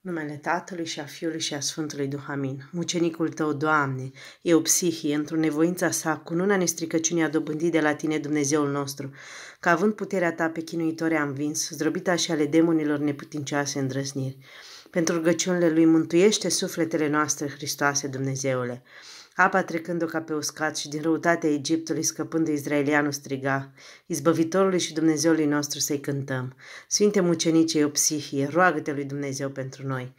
numele Tatălui și a Fiului și a Sfântului Duhamin, Mucenicul tău, Doamne, eu, psihie, într-o nevoința sa, cu nuna a dobândit de la tine, Dumnezeul nostru, că având puterea ta pe chinuitoare am vins, zdrobita și ale demonilor neputincioase îndrăzniri. Pentru rugăciunile Lui mântuiește sufletele noastre, Hristoase Dumnezeule. Apa trecând-o ca pe uscat și din răutatea Egiptului scăpând de izraelianul striga, izbăvitorului și Dumnezeului nostru să-i cântăm. Sfinte mucenicei psihie. roagă-te lui Dumnezeu pentru noi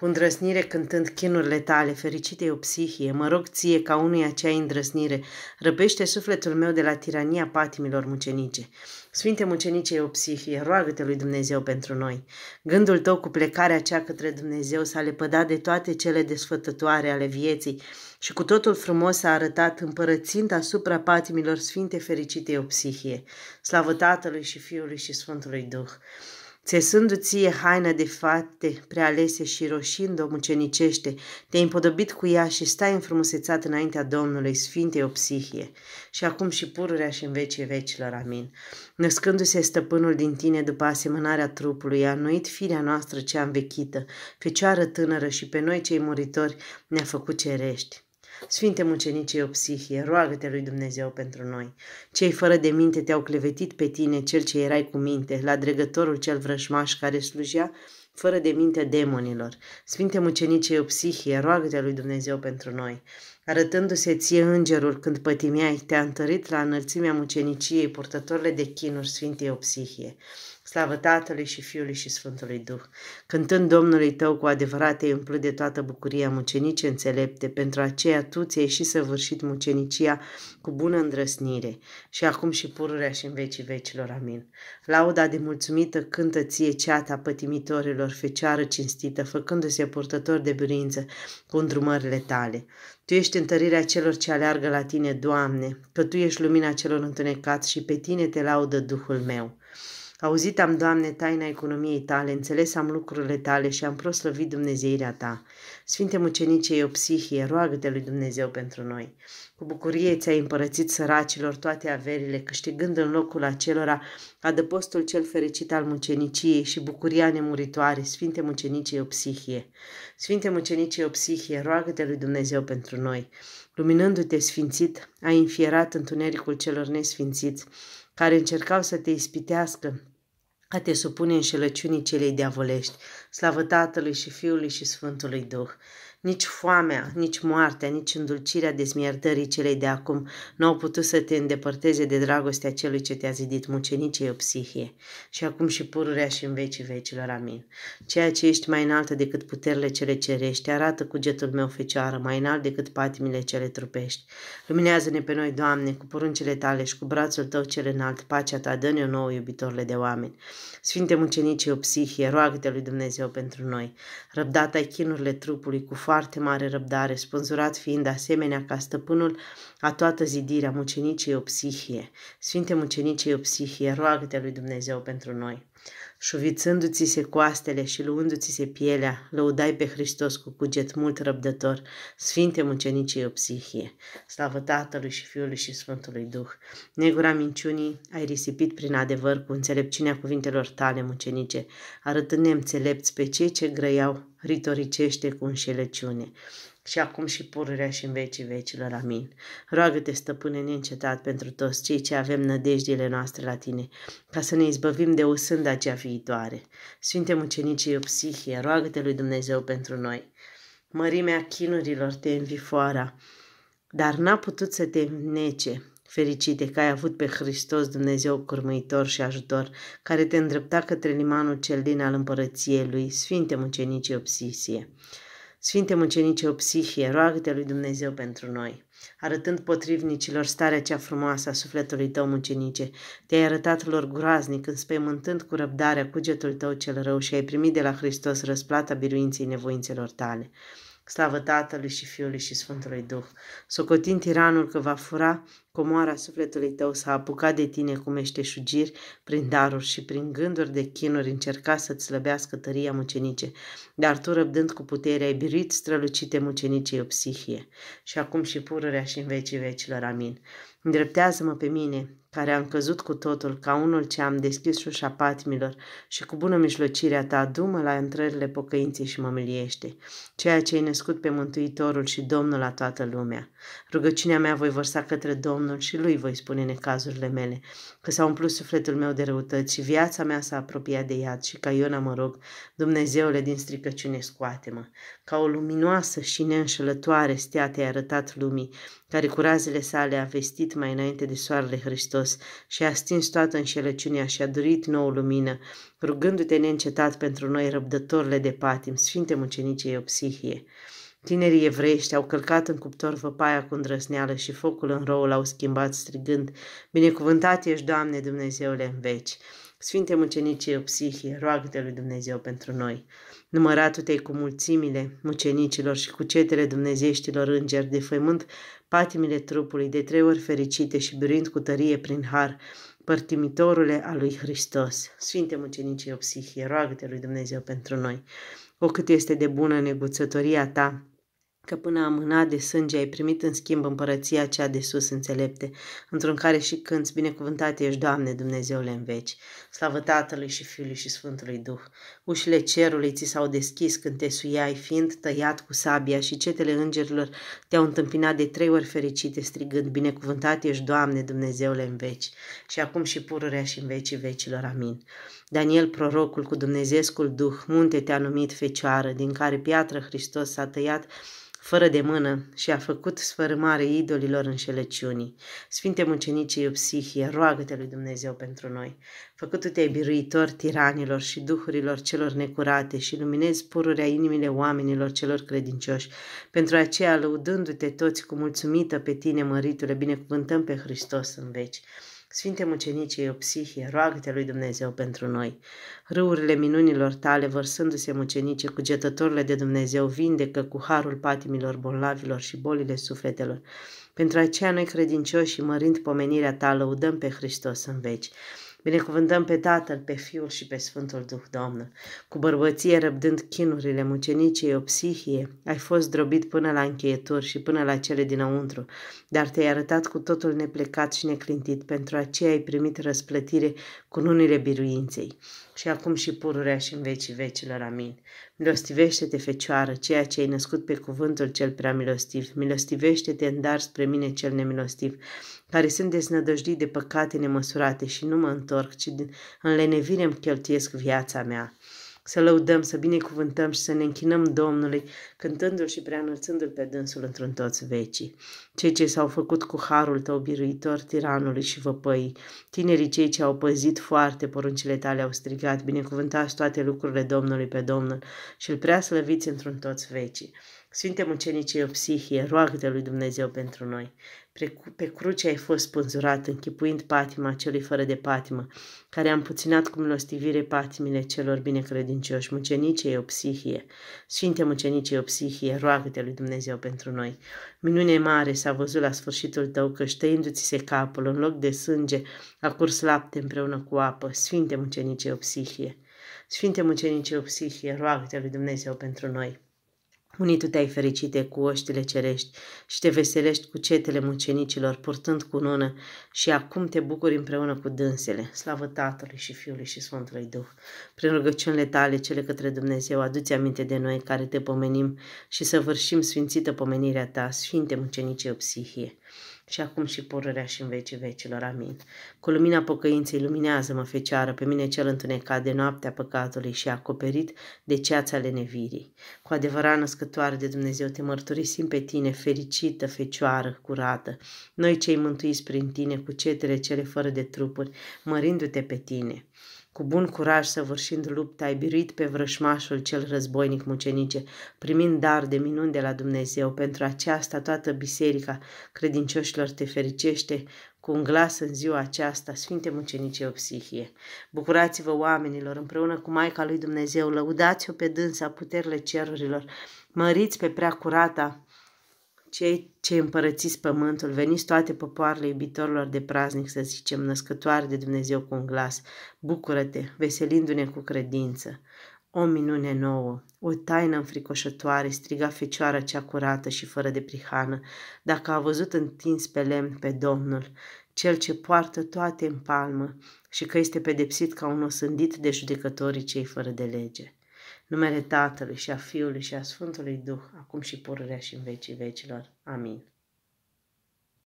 cu îndrăsnire cântând chinurile tale, fericite o psihie, mă rog ție ca unui acea îndrăsnire, răpește sufletul meu de la tirania patimilor mucenice. Sfinte mucenice o psihie, roagă-te lui Dumnezeu pentru noi. Gândul tău cu plecarea cea către Dumnezeu s-a lepădat de toate cele desfătătoare ale vieții și cu totul frumos s-a arătat împărățind asupra patimilor sfinte fericite o psihie. Slavă Tatălui și Fiului și Sfântului Duh țesându-ție haina de fate prealese și roșind-o mucenicește, te-ai împodobit cu ea și stai înfrumusețat înaintea Domnului, Sfintei o și acum și pururea și în vecii vecilor, amin. Născându-se stăpânul din tine după asemănarea trupului, a înnoit firea noastră cea învechită, fecioară tânără și pe noi cei muritori ne-a făcut cerești. Sfinte mucenicii Eopsihie, roagă-te lui Dumnezeu pentru noi. Cei fără de minte te-au clevetit pe tine, cel ce erai cu minte, la dregătorul cel vrăjmaș care slujea fără de minte demonilor. Sfinte mucenicii Eopsihie, roagă-te lui Dumnezeu pentru noi. Arătându-se ție îngerul când pătimeai, te-a întărit la înălțimea muceniciei purtătorile de chinuri Sfinte Eopsihie. Slavă Tatălui și Fiului și Sfântului Duh, cântând Domnului tău cu adevărat te umplut de toată bucuria mucenice înțelepte, pentru aceea tu ți-ai și săvârșit mucenicia cu bună îndrăsnire și acum și pururea și în vecii vecilor. Amin. Lauda de mulțumită cântă ție ceata pătimitorilor, fecioară cinstită, făcându-se purtător de brință cu îndrumările tale. Tu ești întărirea celor ce aleargă la tine, Doamne, că Tu ești lumina celor întunecați și pe Tine te laudă Duhul meu. Auzit am, Doamne, taina economiei tale, înțeles am lucrurile tale și am proslăvit Dumnezeirea ta. Sfinte mucenice Eopsihie, roagă-te lui Dumnezeu pentru noi. Cu bucurie ți-ai împărățit săracilor toate averile, câștigând în locul acelora adăpostul cel fericit al muceniciei și bucuria nemuritoare, Sfinte mucenice Eopsihie. Sfinte mucenice Eopsihie, roagă-te lui Dumnezeu pentru noi. Luminându-te sfințit, ai înfierat întunericul celor nesfințiți, care încercau să te ispitească, a te supune înșelăciunii celei diavolești, slavă Tatălui și Fiului și Sfântului Duh, nici foamea, nici moartea, nici îndulcirea dezmiertării celei de acum nu au putut să te îndepărteze de dragostea celui ce te-a zidit mucenicii o psihie și acum și pururea și în vecii vecilor. Amin. Ceea ce ești mai înaltă decât puterile cele cerești, arată cugetul meu fecioară, mai înalt decât patimile cele trupești. Luminează-ne pe noi, Doamne, cu poruncile tale și cu brațul tău cel înalt, pacea ta, dă-ne o nouă iubitorle de oameni. Sfinte mucenicii o psihie, roagă-te lui Dumnezeu pentru noi. Răbdata chinurile trupului cu foame foarte mare răbdare, spânzurat fiind asemenea ca stăpânul a toată zidirea mucenicii Eopsihie. Sfinte mucenicii Eopsihie, roagă-te lui Dumnezeu pentru noi. Șuvițându-ți se coastele și luându-ți se pielea, lăudai pe Hristos cu cuget mult răbdător, Sfinte mucenicii Eopsihie, slavă Tatălui și Fiului și Sfântului Duh. Negura minciunii ai risipit prin adevăr cu înțelepciunea cuvintelor tale mucenice, arătând neînțelepți pe cei ce grăiau ritoricește cu înșelăciune și acum și pururea și în vecii vecilor. Amin. Roagă-te, stăpâne, neîncetat pentru toți cei ce avem nădejdile noastre la tine, ca să ne izbăvim de usânda cea viitoare. Sfinte mucenicii psihie. roagă-te lui Dumnezeu pentru noi. Mărimea chinurilor te învifoara, dar n-a putut să te nece, fericite că ai avut pe Hristos Dumnezeu curmăitor și ajutor, care te îndrepta către limanul cel din al împărăției lui, Sfinte Mucenice Obsisie. Sfinte Mucenice Obsihie, roagă-te lui Dumnezeu pentru noi. Arătând potrivnicilor starea cea frumoasă a sufletului tău, mucenice, te-ai arătat lor groaznic, înspăimântând cu răbdarea cugetul tău cel rău și ai primit de la Hristos răsplata biruinței nevoințelor tale. Slavă Tatălui și Fiului și Sfântului Duh, socotind tiranul că va fura, Comoara sufletului tău s-a apucat de tine cu meșteșugiri, prin daruri și prin gânduri de chinuri încerca să-ți slăbească tăria mucenice, dar tu răbdând cu putere ai biruit strălucite mucenicei o psihie. Și acum și pururea și în vecii vecilor, amin. Îndreptează-mă pe mine, care am căzut cu totul ca unul ce am deschis ușa patimilor și cu bună mijlocirea ta dumă la întrările pocăinței și mămiliește, ceea ce ai născut pe Mântuitorul și Domnul la toată lumea. Rugăciunea mea voi vărsa către Domnul și lui voi spune necazurile mele, că s-a umplut sufletul meu de răutăți și viața mea s-a apropiat de iad și ca Iona mă rog, Dumnezeule din stricăciune scoate-mă. Ca o luminoasă și neînșelătoare stea te-ai arătat lumii, care cu razele sale a vestit mai înainte de soarele Hristos și a stins toată înșelăciunea și a dorit nouă lumină, rugându-te neîncetat pentru noi răbdătorile de patim, Sfinte mucenice Iopsihie. Tinerii evrești au călcat în cuptor văpaia cu îndrăzneală și focul în rău l-au schimbat strigând, Binecuvântat ești, Doamne Dumnezeule, în veci! Sfinte mucenicii Iopsihie, roagă-te lui Dumnezeu pentru noi. Număratul te cu mulțimile mucenicilor și cu cetele dumnezeștilor îngeri, de făimânt patimile trupului de trei ori fericite și biruind cu tărie prin har, părtimitorule a lui Hristos. Sfinte mucenicii Psihie, roagă-te lui Dumnezeu pentru noi. O cât este de bună neguțătoria ta, că până amânat de sânge ai primit în schimb împărăția cea de sus înțelepte, într-un care și cânți binecuvântat ești, Doamne Dumnezeule în veci. Slavă Tatălui și Fiului și Sfântului Duh! Ușile cerului ți s-au deschis când te suiai, fiind tăiat cu sabia și cetele îngerilor te-au întâmpinat de trei ori fericite, strigând, binecuvântat ești, Doamne Dumnezeule în veci! Și acum și pururea și în vecii vecilor. Amin. Daniel, prorocul cu dumnezeescul duh, munte te-a numit fecioară, din care piatră Hristos s-a tăiat fără de mână și a făcut sfărâmare idolilor înșelăciunii. Sfinte mucenicii Iopsihie, roagă-te lui Dumnezeu pentru noi. Făcut-te biruitor tiranilor și duhurilor celor necurate și luminezi pururea inimile oamenilor celor credincioși. Pentru aceea, lăudându-te toți cu mulțumită pe tine, măritule, binecuvântăm pe Hristos în veci. Sfinte o Psihie, roagă-te lui Dumnezeu pentru noi. Râurile minunilor tale, vărsându-se mucenice, cugetătorile de Dumnezeu, vindecă cu harul patimilor bolnavilor și bolile sufletelor. Pentru aceea noi credincioși, mărind pomenirea ta, lăudăm pe Hristos în veci. Binecuvântăm pe Tatăl, pe Fiul și pe Sfântul Duh, Doamnă. Cu bărbăție răbdând chinurile o psihie, ai fost drobit până la încheieturi și până la cele dinăuntru, dar te-ai arătat cu totul neplecat și neclintit, pentru aceea ai primit răsplătire cu nunile biruinței și acum și pururea și în vecii vecilor. Amin. Milostivește-te, Fecioară, ceea ce ai născut pe cuvântul cel prea milostiv. Milostivește-te în dar spre mine cel nemilostiv, care sunt deznădăjdii de păcate nemăsurate și nu mă întorc, ci în lenevire îmi cheltuiesc viața mea să lăudăm, să binecuvântăm și să ne închinăm Domnului, cântându-L și preanălțându-L pe dânsul într-un toți vecii. Cei ce s-au făcut cu harul tău biruitor tiranului și văpăii, tinerii cei ce au păzit foarte poruncile tale au strigat, binecuvântați toate lucrurile Domnului pe Domnul și îl prea slăviți într-un toți vecii. Sfinte mucenicii Eopsihie, roagă-te lui Dumnezeu pentru noi. Pe cruce ai fost spânzurat, închipuind patima celui fără de patimă, care a împuținat cu milostivire patimile celor binecredincioși, o Eopsihie. Sfinte mucenicii Eopsihie, roagă-te lui Dumnezeu pentru noi. Minune mare s-a văzut la sfârșitul tău că ștăindu-ți se capul, în loc de sânge, a curs lapte împreună cu apă. Sfinte o Eopsihie. Sfinte mucenicii Eopsihie, roagă-te lui Dumnezeu pentru noi. Unii tu te-ai fericite cu oștile cerești și te veselești cu cetele mucenicilor, purtând cu nună și acum te bucuri împreună cu dânsele, slavă Tatălui și Fiului și Sfântului Duh. Prin rugăciunile tale, cele către Dumnezeu, aduți aminte de noi care te pomenim și să vârșim sfințită pomenirea ta, Sfinte Mucenice Psihie și acum și pururea și în vecii vecilor. Amin. Cu lumina pocăinței luminează-mă, Fecioară, pe mine cel întunecat de noaptea păcatului și acoperit de ceața lenevirii. Cu adevărat născătoare de Dumnezeu, te mărturisim pe tine, fericită, fecioară, curată, noi cei mântuiți prin tine, cu cetele cele fără de trupuri, mărindu-te pe tine. Cu bun curaj săvârșind lupta, ai biruit pe vrășmașul cel războinic mucenice, primind dar de minuni de la Dumnezeu. Pentru aceasta toată biserica credincioșilor te fericește cu un glas în ziua aceasta, Sfinte Mucenice Opsihie. Bucurați-vă oamenilor împreună cu Maica lui Dumnezeu, lăudați-o pe dânsa puterile cerurilor, măriți pe prea curata cei ce împărățiți pământul, veniți toate popoarele iubitorilor de praznic, să zicem, născătoare de Dumnezeu cu un glas, bucură-te, veselindu-ne cu credință. O minune nouă, o taină înfricoșătoare, striga fecioara cea curată și fără de prihană, dacă a văzut întins pe lemn pe Domnul, cel ce poartă toate în palmă și că este pedepsit ca un osândit de judecătorii cei fără de lege. Numele Tatălui și a Fiului și a Sfântului Duh, acum și pururea și în vecii vecilor. Amin.